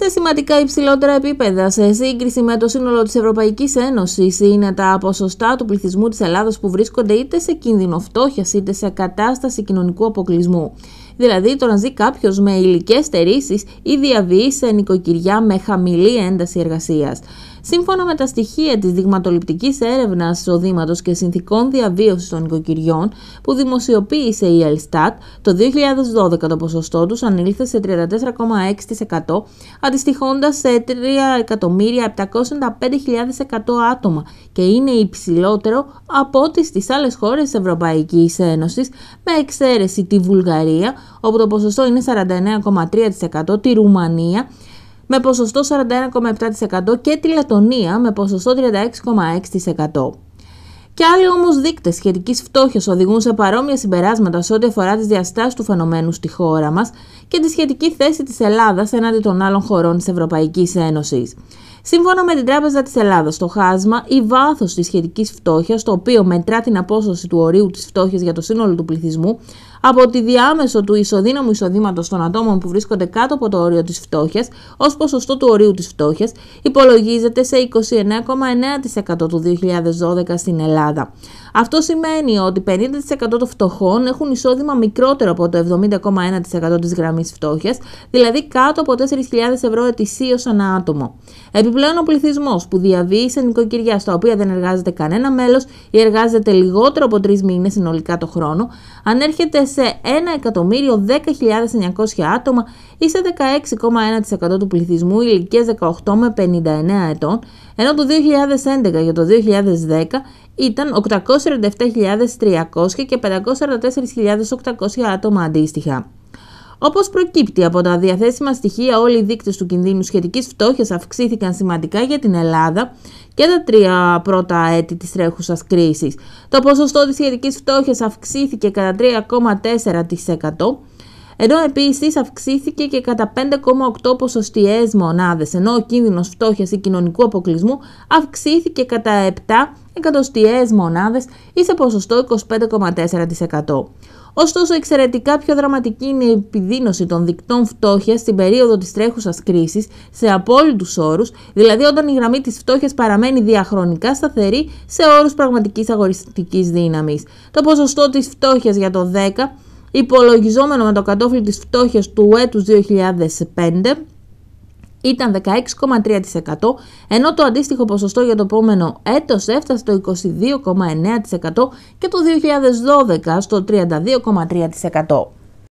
σε σημαντικά υψηλότερα επίπεδα σε σύγκριση με το σύνολο της Ευρωπαϊκής Ένωσης είναι τα ποσοστά του πληθυσμού της Ελλάδος που βρίσκονται είτε σε κίνδυνο φτώχειας είτε σε κατάσταση κοινωνικού αποκλεισμού. Δηλαδή το να ζει κάποιος με υλικές στερήσεις ή διαβίσει σε νοικοκυριά με χαμηλή ένταση εργασίας. Σύμφωνα με τα στοιχεία της δειγματοληπτικής έρευνας εισοδήματος και συνθηκών διαβίωσης των οικοκυριών που δημοσιοποίησε η Ελστάτ, το 2012 το ποσοστό τους ανήλθε σε 34,6%, αντιστοιχώντας σε 3.705.100 άτομα και είναι υψηλότερο από ό,τι στις άλλες χώρες της Ευρωπαϊκής Ένωσης, με εξαίρεση τη Βουλγαρία, όπου το ποσοστό είναι 49,3%, τη Ρουμανία, με ποσοστό 41,7% και τη Λετωνία με ποσοστό 36,6%. Και άλλοι όμως δείκτες σχετικής φτώχειας οδηγούν σε παρόμοια συμπεράσματα σε ό,τι αφορά τις διαστάσεις του φαινομένου στη χώρα μας και τη σχετική θέση της Ελλάδας έναντι των άλλων χωρών της Ευρωπαϊκής Ένωσης. Σύμφωνα με την Τράπεζα της Ελλάδα, το χάσμα ή βάθος της σχετικής φτώχειας, το οποίο μετρά την απόσταση του ορίου της φτώχειας για το σύνολο του πληθυσμού από τη διάμεσο του ισοδύναμου εισοδήματος των ατόμων που βρίσκονται κάτω από το όριο της φτώχειας ως ποσοστό του ορίου της φτώχειας, υπολογίζεται σε 29,9% του 2012 στην Ελλάδα. Αυτό σημαίνει ότι 50% των φτωχών έχουν εισόδημα μικρότερο από το 70,1% της γραμμής φτώχειας, δηλαδή κάτω από 4.000 ευρώ ετησίως ανά άτομο. Επιπλέον, ο πληθυσμός που διαβίει σε νοικοκυριά στα οποία δεν εργάζεται κανένα μέλος ή εργάζεται λιγότερο από τρεις μήνες συνολικά το χρόνο, ανέρχεται σε 1.010.900 άτομα ή σε 16,1% του πληθυσμού ηλικίας 18 με 59 ετών, ενώ το 2011 για το 2010 ήταν 847.300 και 544.800 άτομα αντίστοιχα. Όπως προκύπτει από τα διαθέσιμα στοιχεία, όλοι οι δείκτες του κινδύνου σχετικής φτώχειας αυξήθηκαν σημαντικά για την Ελλάδα και τα τρία πρώτα έτη της τρέχουσας κρίσης. Το ποσοστό της σχετικής φτώχειας αυξήθηκε κατά 3,4% ενώ επίσης αυξήθηκε και κατά 5,8 ποσοστιαίες μονάδες, ενώ ο κίνδυνος φτώχειας ή κοινωνικού αποκλεισμού αυξήθηκε κατά 7 εκατοστιαίες μονάδες ή σε ποσοστό 25,4%. Ωστόσο, εξαιρετικά πιο δραματική η επιδείνωση των δικτών φτώχειας στην περίοδο της τρέχουσας κρίσης σε απόλυτους όρους, δηλαδή όταν η γραμμή της φτώχειας παραμένει διαχρονικά σταθερή σε όρους πραγματικής αγοριστικής δύναμης. Το ποσοστό της φτώχειας για το 10 υπολογιζόμενο με το κατόφλι της φτώχειας του έτους 2005, ήταν 16,3%, ενώ το αντίστοιχο ποσοστό για το επόμενο έτος έφτασε το 22,9% και το 2012 στο 32,3%.